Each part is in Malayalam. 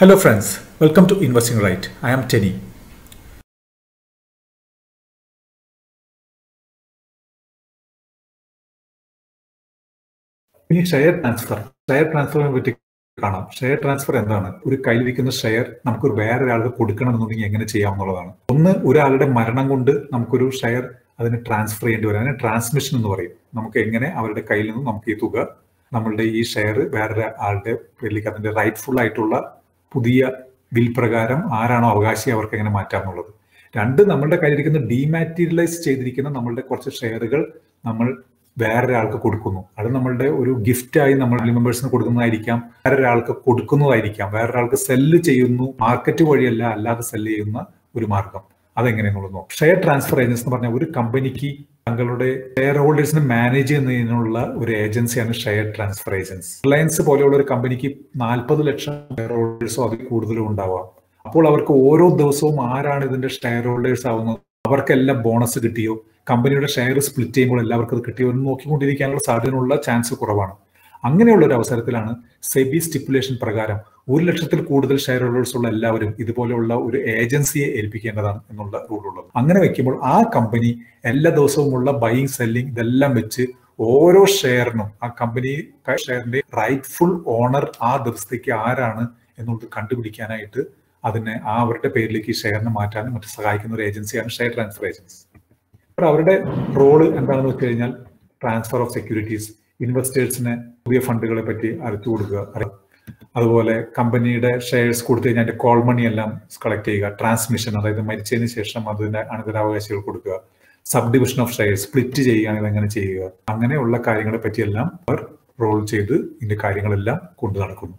Hello friends, welcome to Investing Right. I am Tenny. ഇനി ഷെയർ ട്രാൻസ്ഫർ ഷെയർ ട്രാൻസ്ഫറിനെ പറ്റി കാണാം ഷെയർ ട്രാൻസ്ഫർ എന്താണ് ഒരു കയ്യിലിരിക്കുന്ന ഷെയർ നമുക്ക് വേറൊരാൾക്ക് കൊടുക്കണം എന്നുണ്ടെങ്കിൽ എങ്ങനെ ചെയ്യാമെന്നുള്ളതാണ് ഒന്ന് ഒരാളുടെ മരണം കൊണ്ട് നമുക്കൊരു ഷെയർ അതിന് ട്രാൻസ്ഫർ ചെയ്യേണ്ടി വരും അതിന് ട്രാൻസ്മിഷൻ എന്ന് പറയും നമുക്ക് എങ്ങനെ അവരുടെ കയ്യിൽ നിന്ന് നമുക്ക് ഈ തുക നമ്മളുടെ ഈ ഷെയർ വേറൊരാളുടെ പേരിലേക്ക് അതിന്റെ റൈറ്റ്ഫുൾ ആയിട്ടുള്ള പുതിയ ബിൽ പ്രകാരം ആരാണോ അവകാശി അവർക്ക് എങ്ങനെ മാറ്റാം എന്നുള്ളത് രണ്ട് നമ്മളുടെ കയ്യിലിരിക്കുന്ന ഡീമാറ്റീരിയലൈസ് ചെയ്തിരിക്കുന്ന നമ്മളുടെ കുറച്ച് ഷെയറുകൾ നമ്മൾ വേറൊരാൾക്ക് കൊടുക്കുന്നു അത് നമ്മളുടെ ഒരു ഗിഫ്റ്റായി നമ്മൾ മെമ്പേഴ്സിന് കൊടുക്കുന്നതായിരിക്കാം വേറൊരാൾക്ക് കൊടുക്കുന്നതായിരിക്കാം വേറൊരാൾക്ക് സെല്ല് ചെയ്യുന്നു മാർക്കറ്റ് വഴിയല്ല അല്ലാതെ സെല്ല് ചെയ്യുന്ന ഒരു മാർഗം അതെങ്ങനെയെന്നുള്ളത് നോക്കാം ഷെയർ ട്രാൻസ്ഫർ ഏജൻസ് എന്ന് പറഞ്ഞാൽ ഒരു കമ്പനിക്ക് തങ്ങളുടെ ഷെയർ ഹോൾഡേഴ്സിനെ മാനേജ് ചെയ്യുന്നതിനുള്ള ഒരു ഏജൻസിയാണ് ഷെയർ ട്രാൻസ്ഫർ ഏജൻസ് റിലയൻസ് പോലെയുള്ള ഒരു കമ്പനിക്ക് നാൽപ്പത് ലക്ഷം ഷെയർ ഹോൾഡേഴ്സോ അതിൽ കൂടുതലും ഉണ്ടാവാം അപ്പോൾ അവർക്ക് ഓരോ ദിവസവും ആരാണ് ഇതിന്റെ ഷെയർ ഹോൾഡേഴ്സ് ആവുന്നത് അവർക്കെല്ലാം ബോണസ് കിട്ടിയോ കമ്പനിയുടെ ഷെയർ സ്പ്ലിറ്റ് ചെയ്യുമ്പോൾ എല്ലാവർക്കും അത് കിട്ടിയോ എന്ന് നോക്കിക്കൊണ്ടിരിക്കാനുള്ള സാധ്യതയുള്ള ചാൻസ് കുറവാണ് അങ്ങനെയുള്ള ഒരു അവസരത്തിലാണ് സെബി സ്റ്റിപ്പുലേഷൻ പ്രകാരം ഒരു ലക്ഷത്തിൽ കൂടുതൽ ഷെയർ ഹോൾഡേഴ്സ് ഉള്ള എല്ലാവരും ഇതുപോലെയുള്ള ഒരു ഏജൻസിയെ ഏൽപ്പിക്കേണ്ടതാണ് എന്നുള്ള റൂൾ ഉള്ളത് അങ്ങനെ വെക്കുമ്പോൾ ആ കമ്പനി എല്ലാ ദിവസവുമുള്ള ബൈയിങ് സെല്ലിംഗ് ഇതെല്ലാം വെച്ച് ഓരോ ഷെയറിനും ആ കമ്പനി ഷെയറിന്റെ റൈറ്റ്ഫുൾ ഓണർ ആ ദിവസത്തേക്ക് ആരാണ് എന്നുള്ളത് കണ്ടുപിടിക്കാനായിട്ട് അതിനെ ആ അവരുടെ പേരിലേക്ക് ഷെയറിനെ മാറ്റാനും മറ്റു സഹായിക്കുന്ന ഒരു ഏജൻസിയാണ് ഷെയർ ട്രാൻസ്ഫർ ഏജൻസി അപ്പോൾ അവരുടെ റോള് എന്താണെന്ന് വെച്ച് കഴിഞ്ഞാൽ ട്രാൻസ്ഫർ ഓഫ് സെക്യൂരിറ്റീസ് ഇൻവെസ്റ്റേഴ്സിന് പുതിയ ഫണ്ടുകളെ പറ്റി അറിച്ചു കൊടുക്കുക അതുപോലെ കമ്പനിയുടെ ഷെയർസ് കൊടുത്തു കഴിഞ്ഞാൽ അതിന്റെ കോൾ മണി എല്ലാം കളക്ട് ചെയ്യുക ട്രാൻസ്മിഷൻ അതായത് മരിച്ചതിന് ശേഷം അതിന്റെ അനന്തരാവകാശികൾ കൊടുക്കുക sub division of share split ചെയ്യുകയാണെങ്കിൽ അങ്ങനെ ചെയ്യുക അങ്ങനെയുള്ള കാര്യങ്ങളെ പറ്റിയെല്ലാം അവർ റോൾ ചെയ്ത് ഇതിന്റെ കാര്യങ്ങളെല്ലാം കൊണ്ടു നടക്കുന്നു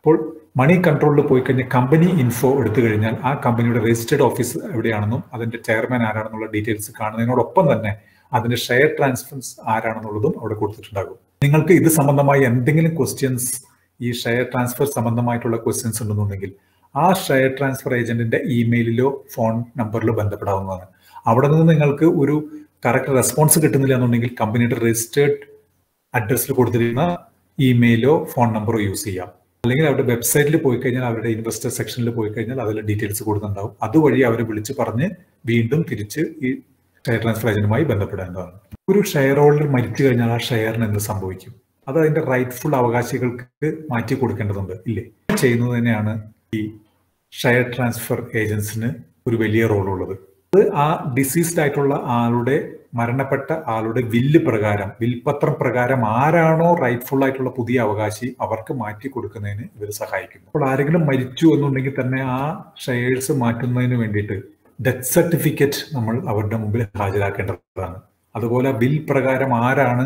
അപ്പോൾ മണി കൺട്രോളിൽ പോയി കഴിഞ്ഞാൽ കമ്പനി ഇൻഫോ എടുത്തു കഴിഞ്ഞാൽ ആ കമ്പനിയുടെ രജിസ്റ്റേർഡ് ഓഫീസ് എവിടെയാണെന്നും അതിന്റെ ചെയർമാൻ ആരാണെന്നുള്ള ഡീറ്റെയിൽസ് കാണുന്നതിനോടൊപ്പം തന്നെ അതിന്റെ ഷെയർ ട്രാൻസ്ഫറൻസ് ആരാണെന്നുള്ളതും അവിടെ കൊടുത്തിട്ടുണ്ടാകും നിങ്ങൾക്ക് ഇത് സംബന്ധമായി എന്തെങ്കിലും ക്വസ്റ്റ്യൻസ് ഈ ഷെയർ ട്രാൻസ്ഫർ സംബന്ധമായിട്ടുള്ള ക്വസ്റ്റ്യൻസ് ഉണ്ടെന്നുണ്ടെങ്കിൽ ആ ഷെയർ ട്രാൻസ്ഫർ ഏജന്റിന്റെ ഇമെയിലിലോ ഫോൺ നമ്പറിലോ ബന്ധപ്പെടാവുന്നതാണ് അവിടെ നിന്ന് നിങ്ങൾക്ക് ഒരു കറക്റ്റ് റെസ്പോൺസ് കിട്ടുന്നില്ല എന്നുണ്ടെങ്കിൽ കമ്പനിയുടെ രജിസ്റ്റേർഡ് അഡ്രസ്സിൽ കൊടുത്തിരിക്കുന്ന ഇമെയിലോ ഫോൺ നമ്പറോ യൂസ് ചെയ്യാം അല്ലെങ്കിൽ അവരുടെ വെബ്സൈറ്റിൽ പോയി കഴിഞ്ഞാൽ അവരുടെ ഇൻവെസ്റ്റർ സെക്ഷനിൽ പോയി കഴിഞ്ഞാൽ അതിൽ ഡീറ്റെയിൽസ് കൊടുക്കുന്നുണ്ടാവും അതുവഴി അവരെ വിളിച്ച് പറഞ്ഞ് വീണ്ടും തിരിച്ച് ഈ ഷെയർ ട്രാൻസ്ഫർ ഏജന്റുമായി ബന്ധപ്പെടേണ്ടതാണ് ഒരു ഷെയർ ഹോൾഡർ മരിച്ചു കഴിഞ്ഞാൽ ആ ഷെയറിന് എന്ത് സംഭവിക്കും അത് അതിന്റെ റൈറ്റ്ഫുൾ അവകാശികൾക്ക് മാറ്റി കൊടുക്കേണ്ടതുണ്ട് ഇല്ലേ ചെയ്യുന്നത് തന്നെയാണ് ഈ ഷെയർ ട്രാൻസ്ഫർ ഏജൻസിന് ഒരു വലിയ റോളുള്ളത് അത് ആ ഡിസീസ്ഡ് ആയിട്ടുള്ള ആളുടെ മരണപ്പെട്ട ആളുടെ വില്ല് പ്രകാരം വിൽപത്രം പ്രകാരം ആരാണോ റൈറ്റ്ഫുൾ ആയിട്ടുള്ള പുതിയ അവകാശി അവർക്ക് മാറ്റി കൊടുക്കുന്നതിന് ഇവർ സഹായിക്കുന്നു അപ്പോൾ ആരെങ്കിലും മരിച്ചു എന്നുണ്ടെങ്കിൽ തന്നെ ആ ഷെയർസ് മാറ്റുന്നതിന് വേണ്ടിയിട്ട് ഡെത്ത് സർട്ടിഫിക്കറ്റ് നമ്മൾ അവരുടെ മുമ്പിൽ ഹാജരാക്കേണ്ടതാണ് അതുപോലെ ബിൽ പ്രകാരം ആരാണ്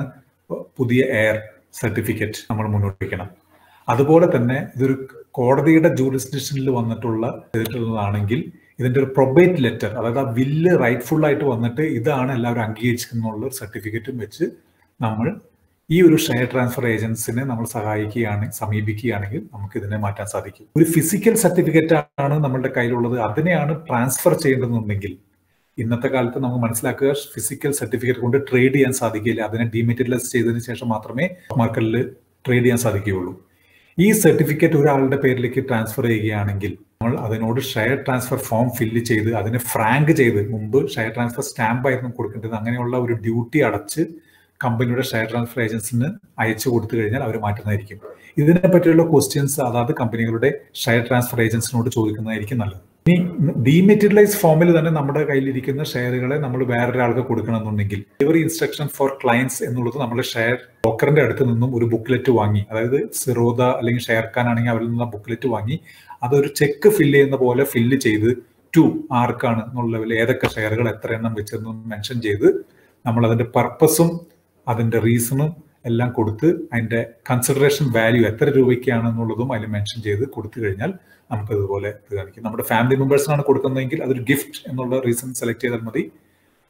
പുതിയ എയർ സർട്ടിഫിക്കറ്റ് നമ്മൾ മുന്നോട്ട് വയ്ക്കണം അതുപോലെ തന്നെ ഇതൊരു കോടതിയുടെ ജൂറിസ്ഡിക്ഷനിൽ വന്നിട്ടുള്ള ചെയ്തിട്ടുള്ളതാണെങ്കിൽ ഇതിന്റെ ഒരു പ്രൊബേറ്റ് ലെറ്റർ അതായത് ആ വില്ല് റൈറ്റ്ഫുൾ ആയിട്ട് വന്നിട്ട് ഇതാണ് എല്ലാവരും അംഗീകരിച്ചിരിക്കുന്നുള്ള സർട്ടിഫിക്കറ്റും വെച്ച് നമ്മൾ ഈ ഒരു ഷെയർ ട്രാൻസ്ഫർ ഏജൻസിനെ നമ്മൾ സഹായിക്കുകയാണ് സമീപിക്കുകയാണെങ്കിൽ നമുക്ക് ഇതിനെ മാറ്റാൻ സാധിക്കും ഒരു ഫിസിക്കൽ സർട്ടിഫിക്കറ്റ് ആണ് നമ്മളുടെ കയ്യിലുള്ളത് അതിനെയാണ് ട്രാൻസ്ഫർ ചെയ്യേണ്ടതെന്നുണ്ടെങ്കിൽ ഇന്നത്തെ കാലത്ത് നമുക്ക് മനസ്സിലാക്കുക ഫിസിക്കൽ സർട്ടിഫിക്കറ്റ് കൊണ്ട് ട്രേഡ് ചെയ്യാൻ സാധിക്കില്ല അതിനെ ഡിമെറ്റീരിയലൈസ് ചെയ്തതിന് ശേഷം മാത്രമേ മാർക്കറ്റിൽ ട്രേഡ് ചെയ്യാൻ സാധിക്കുകയുള്ളൂ ഈ സർട്ടിഫിക്കറ്റ് ഒരാളുടെ പേരിലേക്ക് ട്രാൻസ്ഫർ ചെയ്യുകയാണെങ്കിൽ നമ്മൾ അതിനോട് ഷെയർ ട്രാൻസ്ഫർ ഫോം ഫില്ല് ചെയ്ത് അതിനെ ഫ്രാങ്ക് ചെയ്ത് മുമ്പ് ഷെയർ ട്രാൻസ്ഫർ സ്റ്റാമ്പ് ആയിരുന്നു കൊടുക്കേണ്ടത് അങ്ങനെയുള്ള ഒരു ഡ്യൂട്ടി അടച്ച് കമ്പനിയുടെ ഷെയർ ട്രാൻസ്ഫർ ഏജൻസിന് അയച്ചു കൊടുത്തു കഴിഞ്ഞാൽ അവർ മാറ്റുന്നതായിരിക്കും ഇതിനെ പറ്റിയുള്ള ക്വസ്റ്റ്യൻസ് അതാത് കമ്പനികളുടെ ഷെയർ ട്രാൻസ്ഫർ ഏജൻസിനോട് ചോദിക്കുന്നതായിരിക്കും നല്ലത് ഡീമെറ്റീരിയലൈസ് ഫോമിൽ തന്നെ നമ്മുടെ കയ്യിലിരിക്കുന്ന ഷെയറുകളെ നമ്മൾ വേറൊരാൾക്ക് കൊടുക്കണമെന്നുണ്ടെങ്കിൽ ഡെലിവറി ഇൻസ്ട്രക്ഷൻ ഫോർ ക്ലയൻസ് എന്നുള്ളത് നമ്മൾ ഷെയർ ബ്രോക്കറിന്റെ അടുത്ത് നിന്നും ഒരു ബുക്ക്ലെറ്റ് വാങ്ങി അതായത് സിറോദ അല്ലെങ്കിൽ ഷെയർ ഖാൻ ആണെങ്കിൽ അവരിൽ നിന്ന് ബുക്ക്ലെറ്റ് വാങ്ങി അതൊരു ചെക്ക് ഫില്ല് ചെയ്യുന്ന പോലെ ഫില്ല് ചെയ്ത് ടു ആർക്കാണ് എന്നുള്ള ലെവലിൽ ഏതൊക്കെ ഷെയറുകൾ എത്ര എണ്ണം വെച്ചെന്ന് മെൻഷൻ ചെയ്ത് നമ്മൾ അതിന്റെ പർപ്പസും അതിന്റെ റീസണും എല്ലാം കൊടുത്ത് അതിൻ്റെ കൺസിഡറേഷൻ വാല്യൂ എത്ര രൂപയ്ക്കാണെന്നുള്ളതും അതിൽ മെൻഷൻ ചെയ്ത് കൊടുത്തു കഴിഞ്ഞാൽ നമുക്ക് ഇത് കാണിക്കും നമ്മുടെ ഫാമിലി മെമ്പേഴ്സിനാണ് കൊടുക്കുന്നതെങ്കിൽ അതൊരു ഗിഫ്റ്റ് എന്നുള്ള റീസൺ സെലക്ട് ചെയ്താൽ മതി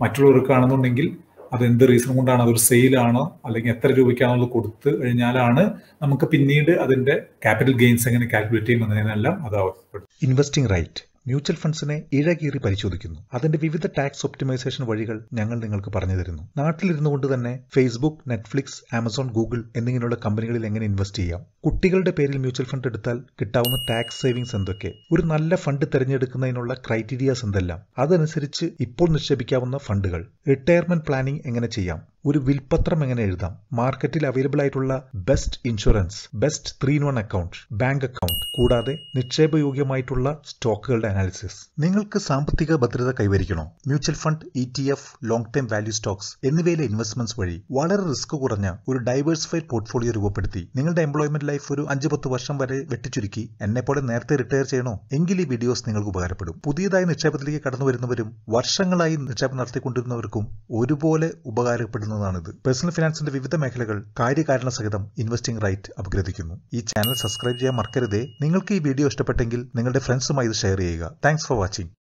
മറ്റുള്ളവർക്കാണെന്നുണ്ടെങ്കിൽ അത് എന്ത് റീസൺ കൊണ്ടാണ് അതൊരു സെയിലാണോ അല്ലെങ്കിൽ എത്ര രൂപയ്ക്കാണോ കൊടുത്തു കഴിഞ്ഞാലാണ് നമുക്ക് പിന്നീട് അതിന്റെ ക്യാപിറ്റൽ ഗെയിൻസ് എങ്ങനെ കാൽക്കുലേറ്റ് ചെയ്യുമെന്നതിനെല്ലാം അത് ആവശ്യപ്പെടും ഇൻവെസ്റ്റിംഗ് റൈറ്റ് മ്യൂച്വൽ ഫണ്ട്സിനെ ഇഴകീറി പരിശോധിക്കുന്നു അതിന്റെ വിവിധ ടാക്സ് ഒപ്റ്റിമൈസേഷൻ വഴികൾ ഞങ്ങൾ നിങ്ങൾക്ക് പറഞ്ഞു തരുന്നു നാട്ടിലിരുന്നു കൊണ്ട് തന്നെ ഫേസ്ബുക്ക് നെറ്റ്ഫ്ലിക്സ് ആമസോൺ ഗൂഗിൾ എന്നിങ്ങനെയുള്ള കമ്പനികളിൽ എങ്ങനെ ഇൻവെസ്റ്റ് ചെയ്യാം കുട്ടികളുടെ പേരിൽ മ്യൂച്വൽ ഫണ്ട് എടുത്താൽ കിട്ടാവുന്ന ടാക്സ് സേവിങ്സ് എന്തൊക്കെ ഒരു നല്ല ഫണ്ട് തിരഞ്ഞെടുക്കുന്നതിനുള്ള ക്രൈറ്റീരിയാസ് എന്തെല്ലാം അതനുസരിച്ച് ഇപ്പോൾ നിക്ഷേപിക്കാവുന്ന ഫണ്ടുകൾ റിട്ടയർമെന്റ് പ്ലാനിംഗ് എങ്ങനെ ചെയ്യാം ഒരു വിൽപത്രം എങ്ങനെ എഴുതാം മാർക്കറ്റിൽ അവൈലബിൾ ആയിട്ടുള്ള best insurance best three in one account bank account കൂടാതെ നിക്ഷേപയോഗ്യമായിട്ടുള്ള സ്റ്റോക്കുകളുടെ അനാലിസിസ് നിങ്ങൾക്ക് സാമ്പത്തിക ഭദ്രത കൈവരിക്കണോ mutual fund E T F long time value stocks എന്നിവയിലെ ഇൻവെസ്റ്റ്മെന്റ്സ് വഴി വളരെ റിസ്ക് കുറഞ്ഞ ഒരു ഡൈവേഴ്സിഫൈഡ് പോർട്ട്ഫോളിയോ രൂപപ്പെടുത്തി നിങ്ങളുടെ എംപ്ലോയ്മെന്റ് ലൈഫ് ഒരു അഞ്ചു പത്ത് വർഷം വരെ വെട്ടിച്ചുരുക്കി എന്നെപ്പോലെ നേരത്തെ റിട്ടയർ ചെയ്യണോ എങ്കിൽ ഈ വീഡിയോസ് നിങ്ങൾക്ക് ഉപകാരപ്പെടും പുതിയതായി നിക്ഷേപത്തിലേക്ക് കടന്നു വരുന്നവരും വർഷങ്ങളായി നിക്ഷേപം നടത്തിക്കൊണ്ടിരുന്നവർക്കും ഒരുപോലെ ഉപകാരപ്പെടുന്നതാണിത് പേഴ്സണൽ ഫിനാൻസിന്റെ വിവിധ മേഖലകൾ കാര്യകാരണ സഹിതം ഇൻവെസ്റ്റിംഗ് റൈറ്റ് അപഗ്രഥിക്കുന്നു ഈ ചാനൽ സബ്സ്ക്രൈബ് ചെയ്യാൻ മറക്കരുതേ നിങ്ങൾക്ക് ഈ വീഡിയോ ഇഷ്ടപ്പെട്ടെങ്കിൽ നിങ്ങളുടെ ഫ്രണ്ട്സുമായി ഇത് ഷെയർ ചെയ്യുക താങ്ക്സ് ഫോർ വാച്ചിങ്